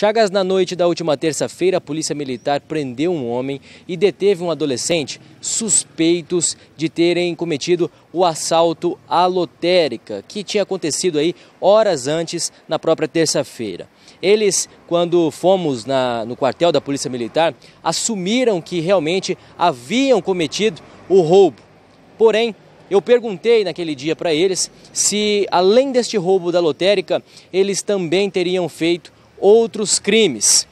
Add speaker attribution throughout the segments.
Speaker 1: Chagas, na noite da última terça-feira, a Polícia Militar prendeu um homem e deteve um adolescente suspeitos de terem cometido o assalto à lotérica, que tinha acontecido aí horas antes, na própria terça-feira. Eles, quando fomos na, no quartel da Polícia Militar, assumiram que realmente haviam cometido o roubo. Porém, eu perguntei naquele dia para eles se, além deste roubo da lotérica, eles também teriam feito outros crimes,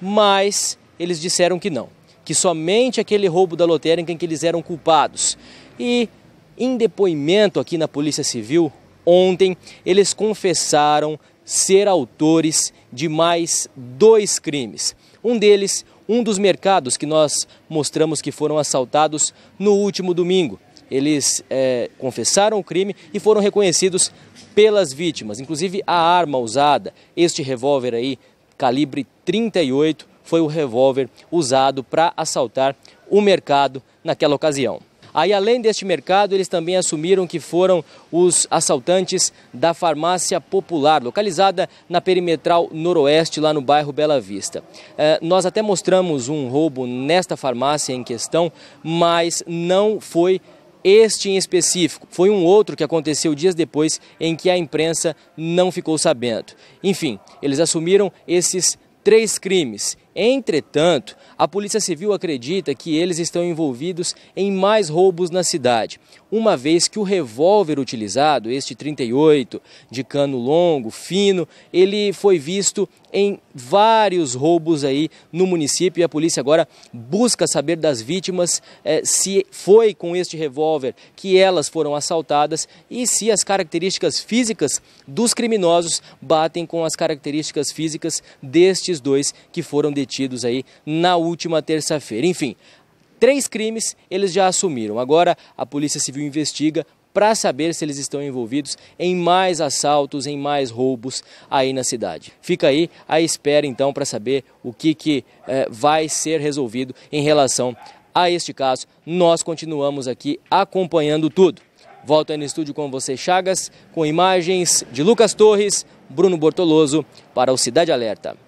Speaker 1: mas eles disseram que não, que somente aquele roubo da lotérica em que eles eram culpados. E em depoimento aqui na Polícia Civil, ontem, eles confessaram ser autores de mais dois crimes. Um deles, um dos mercados que nós mostramos que foram assaltados no último domingo eles é, confessaram o crime e foram reconhecidos pelas vítimas, inclusive a arma usada, este revólver aí, calibre 38, foi o revólver usado para assaltar o mercado naquela ocasião. Aí, além deste mercado, eles também assumiram que foram os assaltantes da farmácia popular, localizada na perimetral noroeste, lá no bairro Bela Vista. É, nós até mostramos um roubo nesta farmácia em questão, mas não foi este em específico foi um outro que aconteceu dias depois em que a imprensa não ficou sabendo. Enfim, eles assumiram esses três crimes Entretanto, a Polícia Civil acredita que eles estão envolvidos em mais roubos na cidade, uma vez que o revólver utilizado, este 38, de cano longo, fino, ele foi visto em vários roubos aí no município e a polícia agora busca saber das vítimas eh, se foi com este revólver que elas foram assaltadas e se as características físicas dos criminosos batem com as características físicas destes dois que foram detidos detidos aí na última terça-feira. Enfim, três crimes eles já assumiram. Agora a Polícia Civil investiga para saber se eles estão envolvidos em mais assaltos, em mais roubos aí na cidade. Fica aí à espera então para saber o que, que eh, vai ser resolvido em relação a este caso. Nós continuamos aqui acompanhando tudo. Volto aí no estúdio com você, Chagas, com imagens de Lucas Torres, Bruno Bortoloso, para o Cidade Alerta.